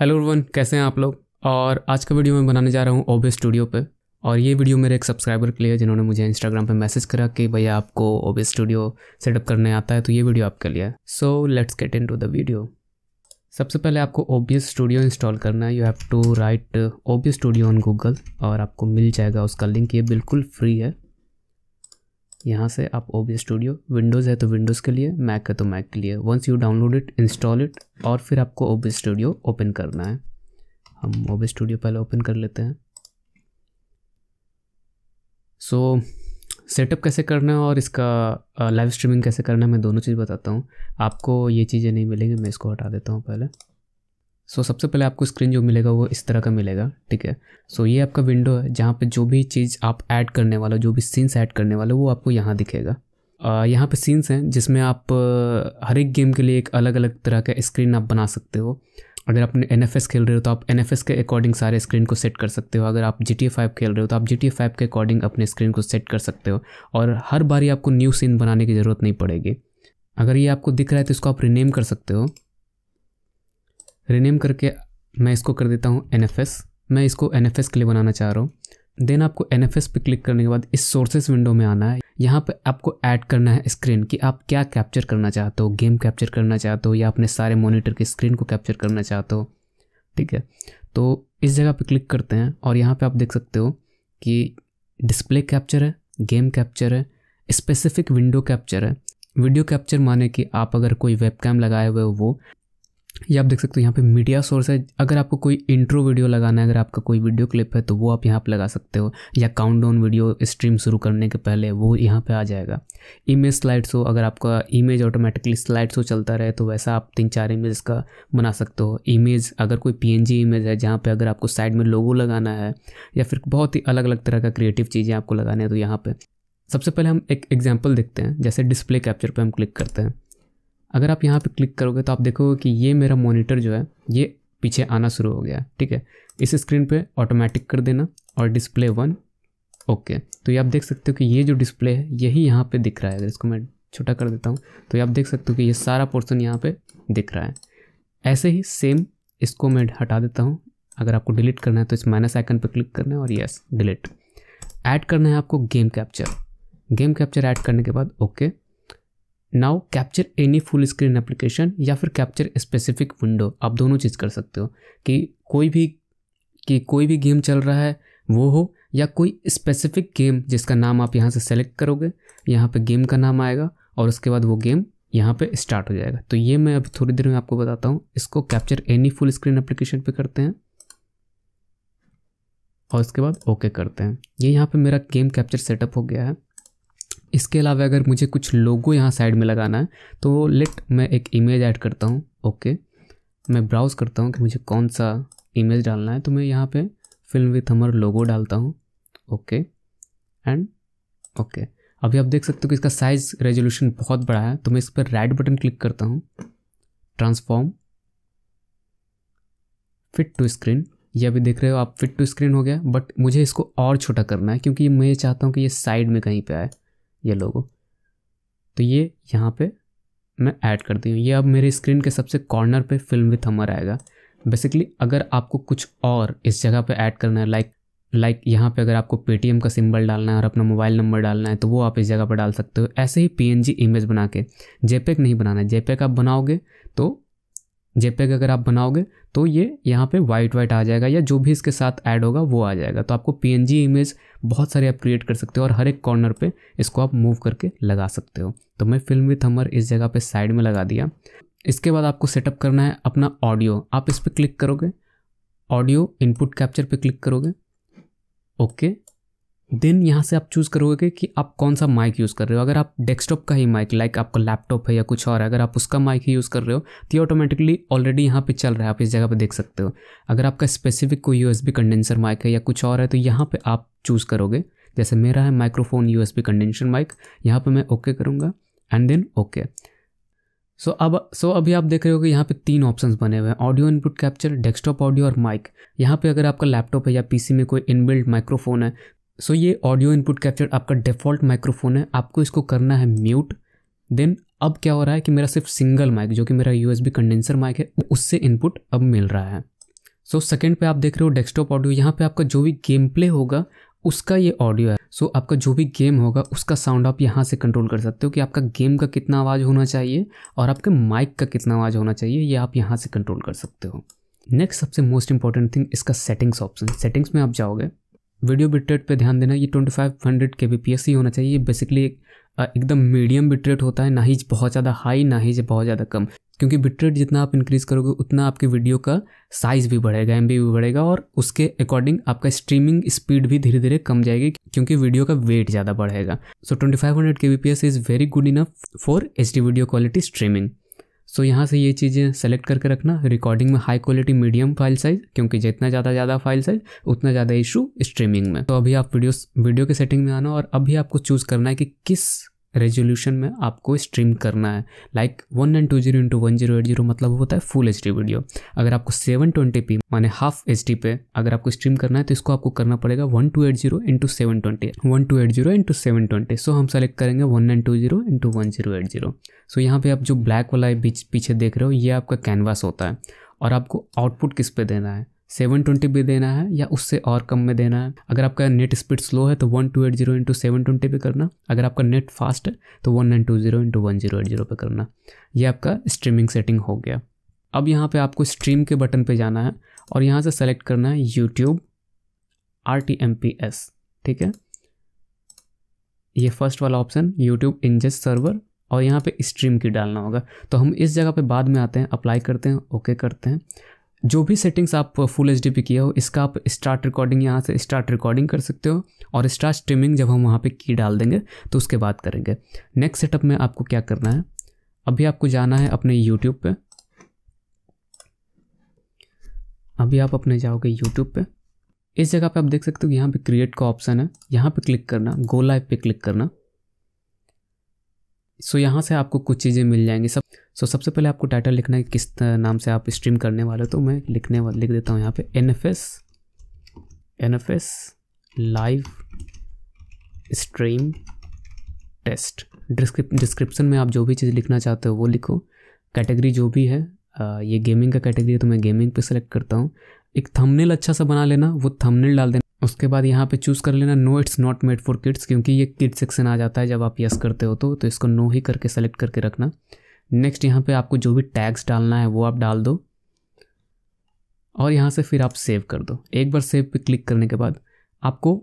Hello everyone कैसे हैं आप लोग और आज का वीडियो मैं बनाने जा रहा हूँ ओबे स्टूडियो पे और ये वीडियो मेरे एक सब्सक्राइबर के लिए जिन्होंने मुझे इंस्टाग्राम पे मैसेज करा कि भैया आपको ओबे स्टूडियो सेटअप करने आता है तो ये वीडियो आपके लिए है so let's get into the video सबसे पहले आपको ओबे स्टूडियो इंस्टॉल करना है you have to write OBS studio on Google और आपको मिल जाएगा उसका लिंक ये बिल्कुल फ्री है यहाँ से आप ओ स्टूडियो विंडोज़ है तो विंडोज़ के लिए मैक है तो मैक के लिए once you download it install it और फिर आपको ओ स्टूडियो ओपन करना है हम ओ स्टूडियो पहले ओपन कर लेते हैं सो so, सेटअप कैसे करना है और इसका लाइव uh, स्ट्रीमिंग कैसे करना है मैं दोनों चीज़ बताता हूँ आपको ये चीज़ें नहीं मिलेंगी मैं इसको हटा देता हूँ पहले सो so, सबसे पहले आपको स्क्रीन जो मिलेगा वो इस तरह का मिलेगा ठीक है सो so, ये आपका विंडो है जहाँ पे जो भी चीज़ आप ऐड करने वाले जो भी सीन्स ऐड करने वाले वो आपको यहाँ दिखेगा यहाँ पे सीन्स हैं जिसमें आप हर एक गेम के लिए एक अलग अलग तरह का स्क्रीन आप बना सकते हो अगर आप एन खेल रहे हो तो आप एन के अकॉर्डिंग सारे स्क्रीन को सेट कर सकते हो अगर आप जी टी खेल रहे हो तो आप जी टी के अकॉर्डिंग अपने स्क्रीन को सेट कर सकते हो और हर बार ही आपको न्यू सीन बनाने की ज़रूरत नहीं पड़ेगी अगर ये आपको दिख रहा है तो इसको आप रिनेम कर सकते हो रिनेम करके मैं इसको कर देता हूँ एन मैं इसको एन के लिए बनाना चाह रहा हूँ देन आपको एन एफ पे क्लिक करने के बाद इस सोर्सेस विंडो में आना है यहाँ पे आपको ऐड करना है स्क्रीन कि आप क्या कैप्चर करना चाहते हो गेम कैप्चर करना चाहते हो या अपने सारे मोनिटर की स्क्रीन को कैप्चर करना चाहते हो ठीक है तो इस जगह पर क्लिक करते हैं और यहाँ पर आप देख सकते हो कि डिस्प्ले कैप्चर है गेम कैप्चर है स्पेसिफिक विंडो कैप्चर है वीडियो कैप्चर माने कि आप अगर कोई वेबकैम लगाए हुए हो वो ये आप देख सकते हो यहाँ पे मीडिया सोर्स है अगर आपको कोई इंट्रो वीडियो लगाना है अगर आपका कोई वीडियो क्लिप है तो वो आप यहाँ पर लगा सकते हो या काउंट डाउन वीडियो स्ट्रीम शुरू करने के पहले वो यहाँ पे आ जाएगा इमेज स्लाइड शो अगर आपका इमेज ऑटोमेटिकली स्लाइड शो चलता रहे तो वैसा आप तीन चार इमेज का बना सकते हो इमेज अगर कोई पी इमेज है जहाँ पर अगर आपको साइड में लोगो लगाना है या फिर बहुत ही अलग अलग तरह का क्रिएटिव चीज़ें आपको लगाना है तो यहाँ पर सबसे पहले हम एक एग्जाम्पल देखते हैं जैसे डिस्प्ले कैप्चर पर हम क्लिक करते हैं अगर आप यहाँ पे क्लिक करोगे तो आप देखोगे कि ये मेरा मॉनिटर जो है ये पीछे आना शुरू हो गया ठीक है इस स्क्रीन पे ऑटोमेटिक कर देना और डिस्प्ले वन ओके तो ये आप देख सकते हो कि ये जो डिस्प्ले है यही यहाँ पे दिख रहा है अगर इसको मैं छोटा कर देता हूँ तो ये आप देख सकते हो कि ये सारा पोर्सन यहाँ पे दिख रहा है ऐसे ही सेम इसको मैं हटा देता हूँ अगर आपको डिलीट करना है तो इस माइनस आइकन पर क्लिक करना है और यस डिलीट ऐड करना है आपको game capture game capture add करने के बाद okay now capture any full screen application या फिर कैप्चर स्पेसिफिक विंडो आप दोनों चीज़ कर सकते हो कि कोई भी कि कोई भी गेम चल रहा है वो हो या कोई स्पेसिफिक गेम जिसका नाम आप यहाँ से सेलेक्ट करोगे यहाँ पे गेम का नाम आएगा और उसके बाद वो गेम यहाँ पे स्टार्ट हो जाएगा तो ये मैं अभी थोड़ी देर में आपको बताता हूँ इसको capture any full screen application पे करते हैं और उसके बाद ओके करते हैं ये यहाँ पे मेरा गेम कैप्चर सेटअप हो गया है इसके अलावा अगर मुझे कुछ लोगो यहाँ साइड में लगाना है तो लेट मैं एक इमेज ऐड करता हूँ ओके मैं ब्राउज़ करता हूँ कि मुझे कौन सा इमेज डालना है तो मैं यहाँ पे फिल्म विथ हमर लोगो डालता हूँ ओके एंड ओके अभी आप देख सकते हो कि इसका साइज़ रेजोल्यूशन बहुत बड़ा है तो मैं इस पर राइट बटन क्लिक करता हूँ ट्रांसफॉर्म फिट टू स्क्रीन ये अभी देख रहे हो आप फिट टू स्क्रीन हो गया बट मुझे इसको और छोटा करना है क्योंकि मैं चाहता हूँ कि ये साइड में कहीं पर आए ये लोगो तो ये यहाँ पे मैं ऐड करती हूँ ये अब मेरे स्क्रीन के सबसे कॉर्नर पे फिल्म विथ हमर आएगा बेसिकली अगर आपको कुछ और इस जगह पे ऐड करना है लाइक लाइक यहाँ पे अगर आपको पेटीएम का सिंबल डालना है और अपना मोबाइल नंबर डालना है तो वो आप इस जगह पर डाल सकते हो ऐसे ही पी इमेज बना के जेपेक नहीं बनाना है जेपेक आप बनाओगे तो जेपेग अगर आप बनाओगे तो ये यहाँ पे वाइट वाइट आ जाएगा या जो भी इसके साथ ऐड होगा वो आ जाएगा तो आपको पीएनजी इमेज बहुत सारे आप क्रिएट कर सकते हो और हर एक कॉर्नर पे इसको आप मूव करके लगा सकते हो तो मैं फिल्म विथ हमर इस जगह पे साइड में लगा दिया इसके बाद आपको सेटअप करना है अपना ऑडियो आप इस पर क्लिक करोगे ऑडियो इनपुट कैप्चर पर क्लिक करोगे ओके देन यहाँ से आप चूज़ करोगे कि आप कौन सा माइक यूज़ कर रहे हो अगर आप डेस्कटॉप का ही माइक लाइक आपका लैपटॉप है या कुछ और है अगर आप उसका माइक ही यूज़ कर रहे हो तो ये ऑटोमेटिकली ऑलरेडी यहाँ पे चल रहा है आप इस जगह पे देख सकते हो अगर आपका स्पेसिफिक कोई यू कंडेंसर माइक है या कुछ और है तो यहाँ पर आप चूज़ करोगे जैसे मेरा है माइक्रोफोन यू कंडेंसर माइक यहाँ पर मैं ओके करूँगा एंड देन ओके सो अब सो अभी आप देख रहे हो कि यहाँ पे तीन ऑप्शन बने हुए हैं audio input capture desktop audio और माइक यहाँ पे अगर आपका लैपटॉप है या पीसी में कोई इनबिल्ट माइक्रोफोन है सो so, ये ऑडियो इनपुट कैप्चर आपका डिफ़ॉल्ट माइक्रोफोन है आपको इसको करना है म्यूट देन अब क्या हो रहा है कि मेरा सिर्फ सिंगल माइक जो कि मेरा U S B condenser mic है उससे इनपुट अब मिल रहा है सो so, सेकेंड पे आप देख रहे हो डेस्कटॉप ऑडियो यहाँ पे आपका जो भी गेम प्ले होगा उसका ये ऑडियो है सो so, आपका जो भी गेम होगा उसका साउंड आप यहाँ से कंट्रोल कर सकते हो कि आपका गेम का कितना आवाज़ होना चाहिए और आपके माइक का कितना आवाज़ होना चाहिए ये आप यहाँ से कंट्रोल कर सकते हो नेक्स्ट सबसे मोस्ट इंपॉर्टेंट थिंग इसका सेटिंग्स ऑप्शन सेटिंग्स में आप जाओगे वीडियो बिटरेट पे ध्यान देना ये 2500 हंड्रेड के बी ही होना चाहिए बेसिकली एक एकदम मीडियम बिटरेट होता है ना ही बहुत ज़्यादा हाई ना ही बहुत ज़्यादा कम क्योंकि बिटरेट जितना आप इंक्रीज़ करोगे उतना आपकी वीडियो का साइज़ भी बढ़ेगा एम भी बढ़ेगा और उसके अकॉर्डिंग आपका स्ट्रीमिंग स्पीड भी धीरे धीरे कम जाएगी क्योंकि वीडियो का वेट ज़्यादा बढ़ेगा so twenty five hundred K B P S is very good enough for H D video quality streaming so so, यहाँ से ये चीज़ें सेलेक्ट करके रखना रिकॉर्डिंग में high quality medium file size क्योंकि जितना ज़्यादा ज़्यादा फाइल साइज उतना ज़्यादा इशू स्ट्रीमिंग में तो अभी आप वीडियो वीडियो के सेटिंग में आना और अभी आपको चूज़ करना है कि किस रेजोल्यूशन में आपको स्ट्रीम करना है like one nine two zero into one zero eight zero मतलब होता है फुल एच डी वीडियो अगर आपको सेवन ट्वेंटी पी माने हाफ एच डी पे अगर आपको स्ट्रीम करना है तो इसको आपको करना पड़ेगा one two eight zero into seven twenty one two eight zero into seven twenty so हम सेलेक्ट करेंगे one nine two zero into one zero eight zero so यहाँ पे आप जो ब्लैक वाला है पीछे देख रहे हो ये आपका कैनवास होता है और आपको आउटपुट किस पे देना है सेवन ट्वेंटी भी देना है या उससे और कम में देना है अगर आपका नेट स्पीड स्लो है तो one two eight zero into seven twenty पर करना अगर आपका नेट फास्ट है तो one nine two zero into one zero eight zero पर करना ये आपका स्ट्रीमिंग सेटिंग हो गया अब यहाँ पे आपको स्ट्रीम के बटन पे जाना है और यहाँ से सेलेक्ट करना है YouTube R T M P S ठीक है ये फर्स्ट वाला ऑप्शन यूट्यूब इंजेस्ट सर्वर और यहाँ पे स्ट्रीम की डालना होगा तो हम इस जगह पे बाद में आते हैं अप्लाई करते हैं ओके करते हैं जो भी सेटिंग्स आप फुल एच पे किया हो इसका आप स्टार्ट रिकॉर्डिंग यहाँ से स्टार्ट रिकॉर्डिंग कर सकते हो और स्टार्ट स्ट्रीमिंग जब हम वहाँ पे की डाल देंगे तो उसके बाद करेंगे नेक्स्ट सेटअप में आपको क्या करना है अभी आपको जाना है अपने यूट्यूब पे अभी आप अपने जाओगे यूट्यूब पे इस जगह पे आप देख सकते हो कि यहाँ पे क्रिएट का ऑप्शन है यहाँ पे क्लिक करना गोलाइव पे क्लिक करना सो यहाँ से आपको कुछ चीज़ें मिल जाएंगी सब सो सबसे पहले आपको टाइटल लिखना है किस नाम से आप स्ट्रीम करने वाले हो तो मैं लिखने लिख देता हूँ यहाँ पे N F S N F S live stream test description में आप जो भी चीज़ लिखना चाहते हो वो लिखो कैटेगरी जो भी है ये गेमिंग का कैटेगरी है तो मैं गेमिंग पे सेलेक्ट करता हूँ एक थंबनेल अच्छा सा बना लेना वो थंबनेल डाल देना उसके बाद यहाँ पे चूज़ कर लेना no it's not made for kids क्योंकि ये किड सेक्शन आ जाता है जब आप यस करते हो तो तो इसको नो ही करके सेलेक्ट करके रखना नेक्स्ट यहाँ पे आपको जो भी टैग्स डालना है वो आप डाल दो और यहाँ से फिर आप सेव कर दो एक बार सेव पे क्लिक करने के बाद आपको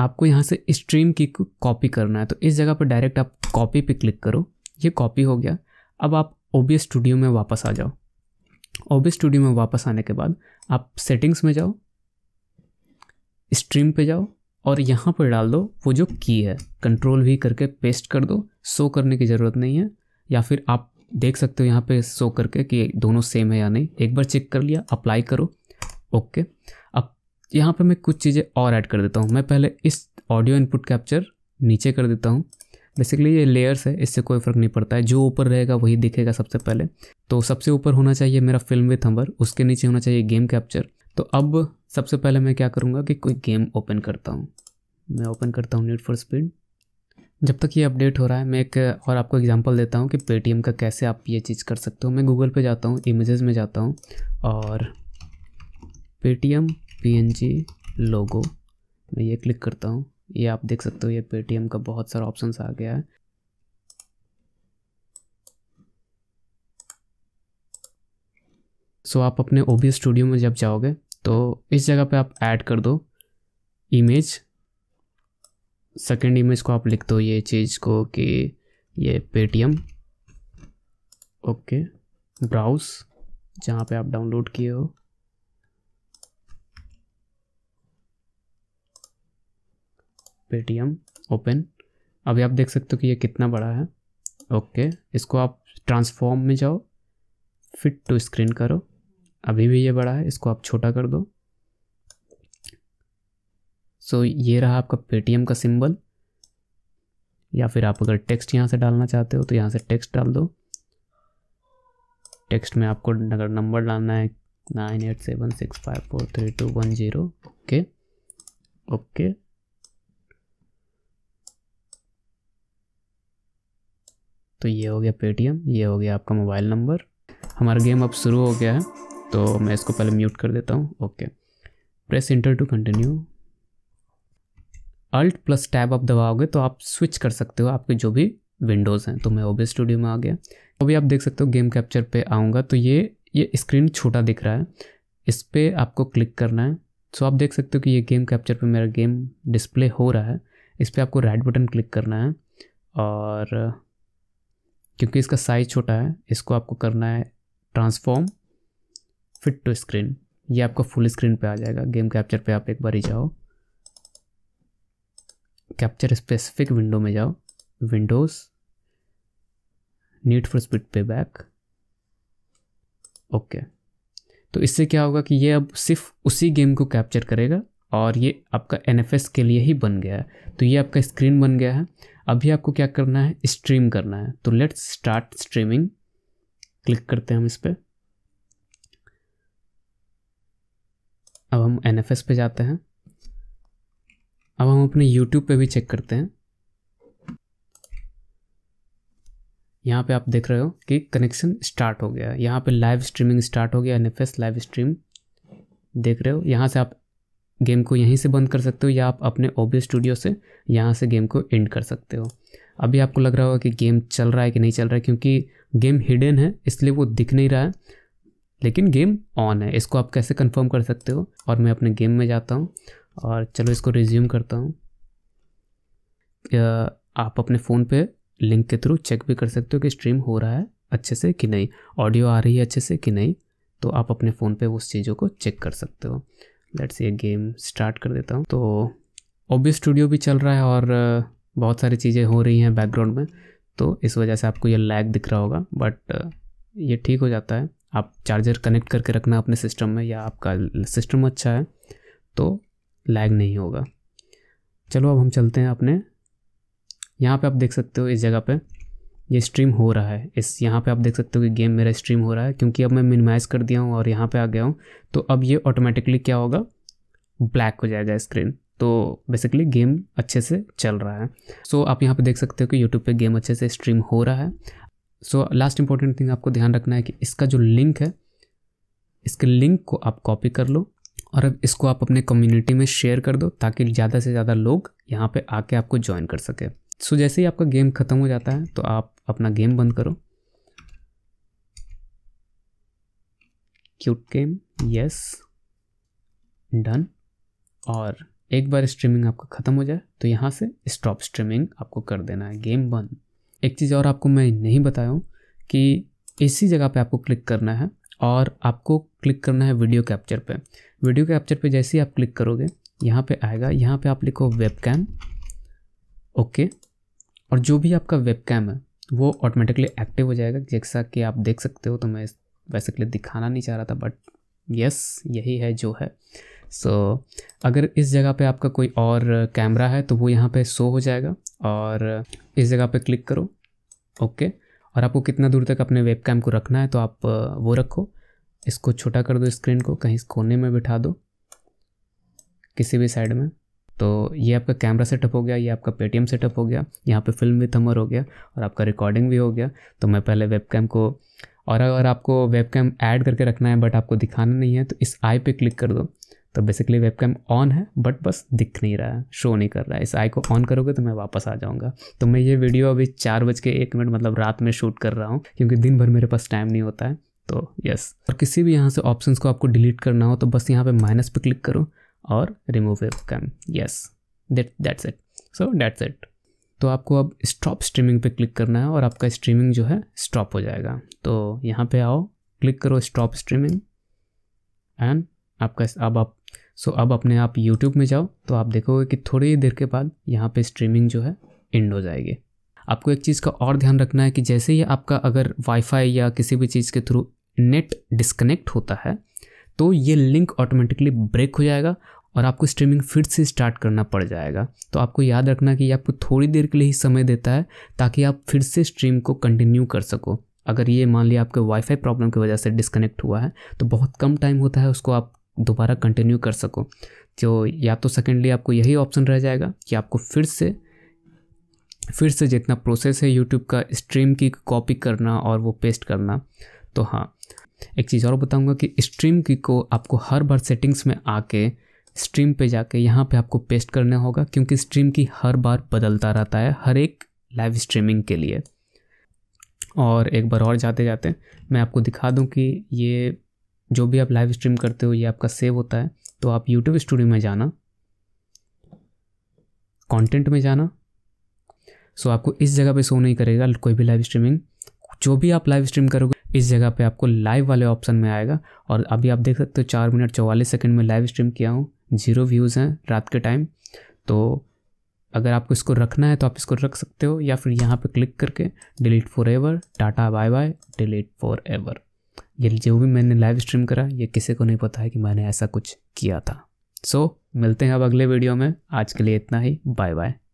आपको यहाँ से स्ट्रीम की कॉपी करना है तो इस जगह पर डायरेक्ट आप कॉपी पे क्लिक करो ये कॉपी हो गया अब आप ओ स्टूडियो में वापस आ जाओ ओ स्टूडियो में वापस आने के बाद आप सेटिंग्स में जाओ स्ट्रीम पे जाओ और यहाँ पर डाल दो वो जो की है कंट्रोल भी करके पेस्ट कर दो शो करने की ज़रूरत नहीं है या फिर आप देख सकते हो यहाँ पे शो करके कि दोनों सेम है या नहीं एक बार चेक कर लिया अप्लाई करो ओके अब यहाँ पे मैं कुछ चीज़ें और ऐड कर देता हूँ मैं पहले इस ऑडियो इनपुट कैप्चर नीचे कर देता हूँ बेसिकली ये लेयर्स है इससे कोई फ़र्क नहीं पड़ता है जो ऊपर रहेगा वही दिखेगा सबसे पहले तो सबसे ऊपर होना चाहिए मेरा फिल्म विथ हम्बर उसके नीचे होना चाहिए गेम कैप्चर तो अब सबसे पहले मैं क्या करूँगा कि कोई गेम ओपन करता हूँ मैं ओपन करता हूँ नेट फॉर स्पीड जब तक ये अपडेट हो रहा है मैं एक और आपको एग्जांपल देता हूँ कि पेटीएम का कैसे आप ये चीज़ कर सकते हो मैं गूगल पे जाता हूँ इमेजेस में जाता हूँ और पेटीएम पीएनजी लोगो मैं ये क्लिक करता हूँ ये आप देख सकते हो ये पेटीएम का बहुत सारा ऑप्शन आ गया है सो आप अपने ओ स्टूडियो में जब जाओगे तो इस जगह पर आप ऐड कर दो इमेज सेकेंड इमेज को आप लिख दो ये चीज़ को कि ये पेटीएम ओके ब्राउज जहाँ पे आप डाउनलोड किए हो पेटीएम ओपन अभी आप देख सकते हो कि ये कितना बड़ा है ओके इसको आप ट्रांसफॉर्म में जाओ फिट टू स्क्रीन करो अभी भी ये बड़ा है इसको आप छोटा कर दो सो so, ये रहा आपका पेटीएम का सिंबल या फिर आप अगर टेक्स्ट यहाँ से डालना चाहते हो तो यहाँ से टेक्स्ट डाल दो टेक्स्ट में आपको अगर नंबर डालना है nine eight seven six five four three two one zero okay okay तो ये हो गया पेटीएम ये हो गया आपका मोबाइल नंबर हमारा गेम अब शुरू हो गया है तो मैं इसको पहले म्यूट कर देता हूँ okay press enter to continue alt plus tab आप दबाओगे तो आप स्विच कर सकते हो आपके जो भी विंडोज़ हैं तो मैं ओबे स्टूडियो में आ गया अभी तो आप देख सकते हो गेम कैप्चर पे आऊँगा तो ये ये स्क्रीन छोटा दिख रहा है इस पर आपको क्लिक करना है सो आप देख सकते हो कि ये गेम कैप्चर पे मेरा गेम डिस्प्ले हो रहा है इस पर आपको रेड बटन क्लिक करना है और क्योंकि इसका साइज़ छोटा है इसको आपको करना है ट्रांसफॉर्म फिट टू स्क्रीन ये आपका फुल स्क्रीन पे आ जाएगा गेम कैप्चर पे आप एक बार ही जाओ कैप्चर स्पेसिफिक विंडो में जाओ Windows Need for Speed Payback okay ओके तो इससे क्या होगा कि ये अब सिर्फ उसी गेम को कैप्चर करेगा और ये आपका एन के लिए ही बन गया है तो ये आपका स्क्रीन बन गया है अभी आपको क्या करना है स्ट्रीम करना है तो लेट्स स्टार्ट स्ट्रीमिंग क्लिक करते हैं हम इस पर अब हम एन पे जाते हैं अब हम अपने यूट्यूब पे भी चेक करते हैं यहाँ पे आप देख रहे हो कि कनेक्शन स्टार्ट हो गया है यहाँ पे लाइव स्ट्रीमिंग स्टार्ट हो गया एन लाइव स्ट्रीम देख रहे हो यहाँ से आप गेम को यहीं से बंद कर सकते हो या आप अपने ओबी स्टूडियो से यहाँ से गेम को एंड कर सकते हो अभी आपको लग रहा होगा कि गेम चल रहा है कि नहीं चल रहा है क्योंकि गेम हिडन है इसलिए वो दिख नहीं रहा है लेकिन गेम ऑन है इसको आप कैसे कंफर्म कर सकते हो और मैं अपने गेम में जाता हूँ और चलो इसको रिज्यूम करता हूँ आप अपने फ़ोन पे लिंक के थ्रू चेक भी कर सकते हो कि स्ट्रीम हो रहा है अच्छे से कि नहीं ऑडियो आ रही है अच्छे से कि नहीं तो आप अपने फ़ोन पे उस चीज़ों को चेक कर सकते हो लेट्स ये गेम स्टार्ट कर देता हूँ तो ओबी स्टूडियो भी चल रहा है और बहुत सारी चीज़ें हो रही हैं बैकग्राउंड में तो इस वजह से आपको ये लैग दिख रहा होगा बट ये ठीक हो जाता है आप चार्जर कनेक्ट करके रखना अपने सिस्टम में या आपका सिस्टम अच्छा है तो लैग नहीं होगा चलो अब हम चलते हैं अपने यहाँ पे आप देख सकते हो इस जगह पे ये स्ट्रीम हो रहा है इस यहाँ पे आप देख सकते हो कि गेम मेरा स्ट्रीम हो रहा है क्योंकि अब मैं मिनिमाइज़ कर दिया हूँ और यहाँ पे आ गया हूँ तो अब ये ऑटोमेटिकली क्या होगा ब्लैक हो जाएगा स्क्रीन तो बेसिकली गेम अच्छे से चल रहा है सो so, आप यहाँ पे देख सकते हो कि यूट्यूब पे गेम अच्छे से स्ट्रीम हो रहा है सो लास्ट इंपॉर्टेंट थिंग आपको ध्यान रखना है कि इसका जो लिंक है इसके लिंक को आप कॉपी कर लो और अब इसको आप अपने कम्युनिटी में शेयर कर दो ताकि ज़्यादा से ज़्यादा लोग यहाँ पे आके आपको ज्वाइन कर सके सो so, जैसे ही आपका गेम ख़त्म हो जाता है तो आप अपना गेम बंद करो क्यूट गेम यस डन और एक बार स्ट्रीमिंग आपका ख़त्म हो जाए तो यहाँ से स्टॉप स्ट्रीमिंग आपको कर देना है गेम बंद एक चीज़ और आपको मैं नहीं बताया हूँ कि इसी जगह पे आपको क्लिक करना है और आपको क्लिक करना है वीडियो कैप्चर पे वीडियो कैप्चर पे जैसे ही आप क्लिक करोगे यहाँ पे आएगा यहाँ पे आप लिखो वेबकैम ओके और जो भी आपका वेबकैम है वो ऑटोमेटिकली एक्टिव हो जाएगा जैसा कि आप देख सकते हो तो मैं वैसे के लिए दिखाना नहीं चाह रहा था बट यस यही है जो है सो so, अगर इस जगह पे आपका कोई और कैमरा है तो वो यहाँ पे शो हो जाएगा और इस जगह पे क्लिक करो ओके okay. और आपको कितना दूर तक अपने वेब को रखना है तो आप वो रखो इसको छोटा कर दो स्क्रीन को कहीं कोने में बिठा दो किसी भी साइड में तो ये आपका कैमरा सेटअप हो गया ये आपका पेटीएम सेटअप हो गया यहाँ पे फिल्म भी थमर हो गया और आपका रिकॉर्डिंग भी हो गया तो मैं पहले वेबकैम को और अगर आपको वेबकैम ऐड करके रखना है बट आपको दिखाना नहीं है तो इस आई पे क्लिक कर दो तो बेसिकली वेबकैम ऑन है बट बस दिख नहीं रहा है शो नहीं कर रहा है इस आई को ऑन करोगे तो मैं वापस आ जाऊँगा तो मैं ये वीडियो अभी चार बज के एक मिनट मतलब रात में शूट कर रहा हूँ क्योंकि दिन भर मेरे पास टाइम नहीं होता है तो यस और किसी भी यहाँ से ऑप्शन को आपको डिलीट करना हो तो बस यहाँ पर माइनस पर क्लिक करो और remove web cam yes that that's it so that's it तो आपको अब स्टॉप स्ट्रीमिंग पे क्लिक करना है और आपका स्ट्रीमिंग जो है स्टॉप हो जाएगा तो यहाँ पे आओ क्लिक करो स्टॉप स्ट्रीमिंग एंड आपका अब आप सो अब अपने आप यूट्यूब में जाओ तो आप देखोगे कि थोड़ी ही देर के बाद यहाँ पे स्ट्रीमिंग जो है एंड हो जाएगी आपको एक चीज़ का और ध्यान रखना है कि जैसे ही आपका अगर वाईफाई या किसी भी चीज़ के थ्रू नेट डिस्कनेक्ट होता है तो ये लिंक ऑटोमेटिकली ब्रेक हो जाएगा और आपको स्ट्रीमिंग फिर से स्टार्ट करना पड़ जाएगा तो आपको याद रखना कि ये आपको थोड़ी देर के लिए ही समय देता है ताकि आप फिर से स्ट्रीम को कंटिन्यू कर सको अगर ये मान लिया आपके वाईफाई प्रॉब्लम की वजह से डिस्कनेक्ट हुआ है तो बहुत कम टाइम होता है उसको आप दोबारा कंटिन्यू कर सको तो या तो सेकेंडली आपको यही ऑप्शन रह जाएगा कि आपको फिर से फिर से जितना प्रोसेस है यूट्यूब का स्ट्रीम की कॉपी करना और वो पेस्ट करना तो हाँ एक चीज़ और बताऊंगा कि स्ट्रीम की को आपको हर बार सेटिंग्स में आके स्ट्रीम पे जाके यहाँ पे आपको पेस्ट करना होगा क्योंकि स्ट्रीम की हर बार बदलता रहता है हर एक लाइव स्ट्रीमिंग के लिए और एक बार और जाते जाते मैं आपको दिखा दूँ कि ये जो भी आप लाइव स्ट्रीम करते हो ये आपका सेव होता है तो आप यूट्यूब स्टूडियो में जाना कंटेंट में जाना सो आपको इस जगह पे शो नहीं करेगा कोई भी लाइव स्ट्रीमिंग जो भी आप लाइव स्ट्रीम करोगे इस जगह पे आपको लाइव वाले ऑप्शन में आएगा और अभी आप देख सकते हो चार मिनट चौवालीस सेकंड में लाइव स्ट्रीम किया हूँ जीरो व्यूज़ हैं रात के टाइम तो अगर आपको इसको रखना है तो आप इसको रख सकते हो या फिर यहाँ पे क्लिक करके delete forever tata bye bye delete forever ये जो भी मैंने लाइव स्ट्रीम करा ये किसी को नहीं पता है कि मैंने ऐसा कुछ किया था सो so, मिलते हैं अब अगले वीडियो में आज के लिए इतना ही बाय बाय